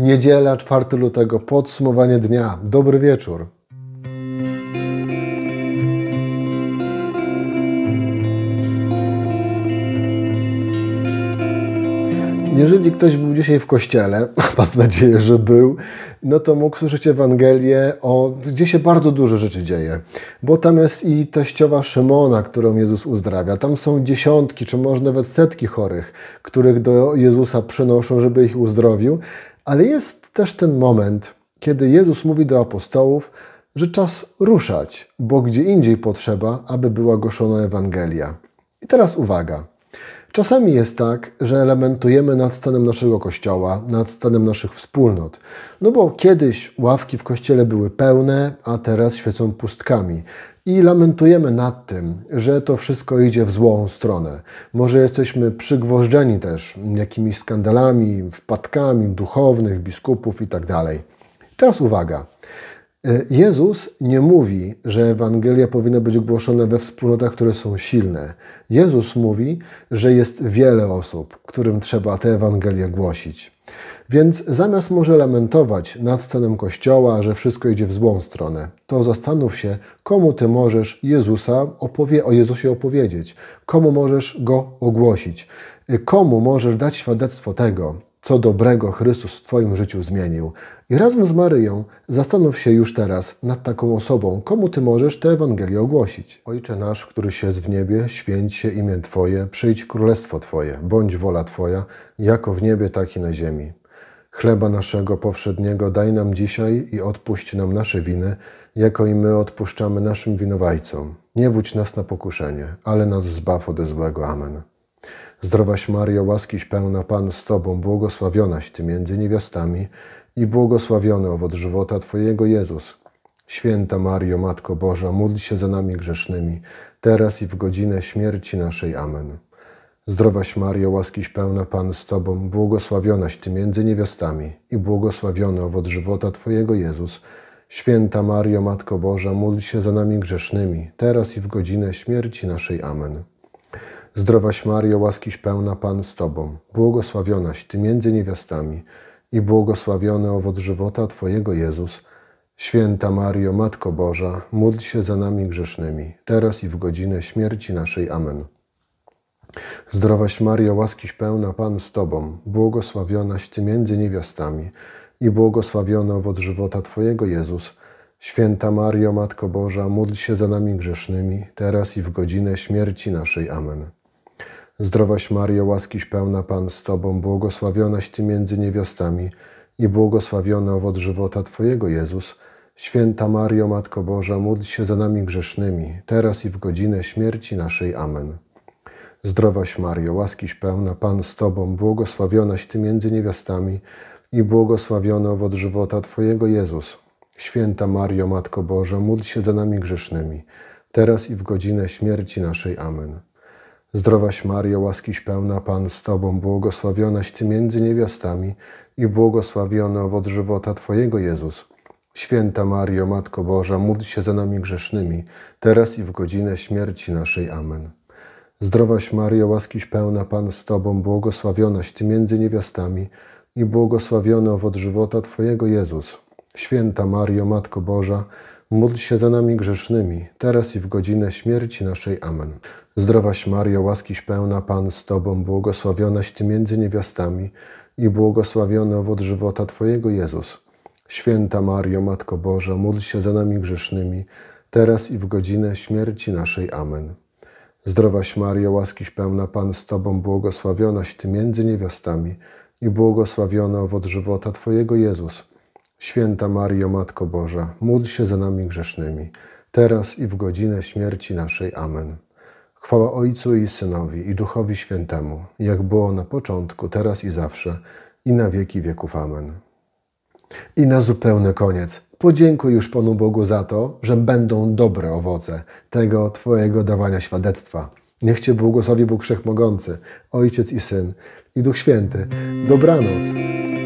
Niedziela, 4 lutego, podsumowanie dnia. Dobry wieczór. Jeżeli ktoś był dzisiaj w kościele, mam nadzieję, że był, no to mógł słyszeć Ewangelię, o, gdzie się bardzo dużo rzeczy dzieje. Bo tam jest i teściowa Szymona, którą Jezus uzdrawia. Tam są dziesiątki, czy może nawet setki chorych, których do Jezusa przynoszą, żeby ich uzdrowił. Ale jest też ten moment, kiedy Jezus mówi do apostołów, że czas ruszać, bo gdzie indziej potrzeba, aby była głoszona Ewangelia. I teraz uwaga. Czasami jest tak, że elementujemy nad stanem naszego kościoła, nad stanem naszych wspólnot. No bo kiedyś ławki w kościele były pełne, a teraz świecą pustkami i lamentujemy nad tym, że to wszystko idzie w złą stronę. Może jesteśmy przygwożdżeni też jakimiś skandalami, wpadkami duchownych, biskupów itd. Tak Teraz uwaga. E, Jezus nie mówi, że Ewangelia powinna być głoszona we wspólnotach, które są silne. Jezus mówi, że jest wiele osób, którym trzeba tę Ewangelię głosić. Więc zamiast może lamentować nad stanem Kościoła, że wszystko idzie w złą stronę, to zastanów się, komu Ty możesz Jezusa opowie o Jezusie opowiedzieć, komu możesz Go ogłosić, e, komu możesz dać świadectwo tego, co dobrego Chrystus w Twoim życiu zmienił. I razem z Maryją zastanów się już teraz nad taką osobą, komu Ty możesz tę Ewangelię ogłosić. Ojcze nasz, który jest w niebie, święć się imię Twoje, przyjdź królestwo Twoje, bądź wola Twoja, jako w niebie, tak i na ziemi. Chleba naszego powszedniego daj nam dzisiaj i odpuść nam nasze winy, jako i my odpuszczamy naszym winowajcom. Nie wódź nas na pokuszenie, ale nas zbaw ode złego. Amen. Zdrowaś Mario, łaskiś pełna Pan z Tobą, błogosławionaś Ty między niewiastami i błogosławiony owoc żywota Twojego Jezus. Święta Mario, Matko Boża, módl się za nami grzesznymi, teraz i w godzinę śmierci naszej. Amen. Zdrowaś Mario, łaskiś pełna Pan z Tobą, błogosławionaś Ty między niewiastami i błogosławiony owoc żywota Twojego Jezus. Święta Mario, Matko Boża, módl się za nami grzesznymi, teraz i w godzinę śmierci naszej. Amen. Zdrowaś Mario, łaskiś pełna Pan z Tobą, błogosławionaś Ty między niewiastami i błogosławiony owoc żywota Twojego Jezus. Święta Mario, Matko Boża, módl się za nami grzesznymi, teraz i w godzinę śmierci naszej. Amen. Zdrowaś Mario, łaskiś pełna Pan z Tobą, błogosławionaś Ty między niewiastami i błogosławiony owoc żywota Twojego Jezus. Święta Mario, Matko Boża, módl się za nami grzesznymi, teraz i w godzinę śmierci naszej. Amen. Zdrowaś Mario, łaskiś pełna Pan z Tobą, błogosławionaś Ty między niewiastami i błogosławiony owoc żywota Twojego, Jezus. Święta Mario, Matko Boża, módl się za nami grzesznymi, teraz i w godzinę śmierci naszej. Amen. Zdrowaś Mario, łaskiś pełna Pan z Tobą, błogosławionaś Ty między niewiastami i błogosławiony owoc żywota Twojego, Jezus. Święta Mario, Matko Boża, módl się za nami grzesznymi, teraz i w godzinę śmierci naszej. Amen. Zdrowaś Mario, łaskiś pełna, Pan z Tobą, błogosławionaś Ty między niewiastami i błogosławiony owoc żywota Twojego, Jezus. Święta Mario, Matko Boża, módl się za nami grzesznymi, teraz i w godzinę śmierci naszej. Amen. Zdrowaś Mario, łaskiś pełna, Pan z Tobą, błogosławionaś Ty między niewiastami i błogosławiony owoc żywota Twojego, Jezus. Święta Mario, Matko Boża, Módl się za nami grzesznymi, teraz i w godzinę śmierci naszej. Amen. Zdrowaś Mario, łaskiś pełna, Pan z Tobą, błogosławionaś Ty między niewiastami i błogosławiony owoc żywota Twojego, Jezus. Święta Mario, Matko Boża, módl się za nami grzesznymi, teraz i w godzinę śmierci naszej. Amen. Zdrowaś Mario, łaskiś pełna, Pan z Tobą, błogosławionaś Ty między niewiastami i błogosławiony owoc żywota Twojego, Jezus. Święta Mario, Matko Boża, módl się za nami grzesznymi, teraz i w godzinę śmierci naszej. Amen. Chwała Ojcu i Synowi i Duchowi Świętemu, jak było na początku, teraz i zawsze, i na wieki wieków. Amen. I na zupełny koniec. Podziękuj już Panu Bogu za to, że będą dobre owoce tego Twojego dawania świadectwa. Niech Cię błogosławi Bóg Wszechmogący, Ojciec i Syn i Duch Święty. Dobranoc.